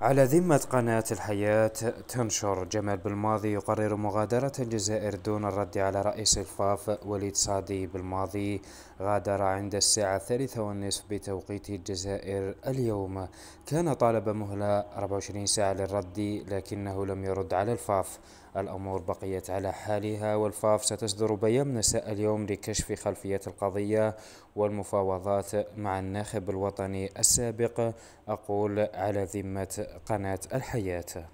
على ذمة قناة الحياة تنشر جمال بالماضي يقرر مغادرة الجزائر دون الرد على رئيس الفاف وليد صادي بالماضي غادر عند الساعة الثالثة والنصف بتوقيت الجزائر اليوم كان طالب مهلة 24 ساعة للرد لكنه لم يرد على الفاف الأمور بقيت على حالها والفاف ستصدر بيان مساء اليوم لكشف خلفية القضية والمفاوضات مع الناخب الوطني السابق أقول على ذمة قناة الحياة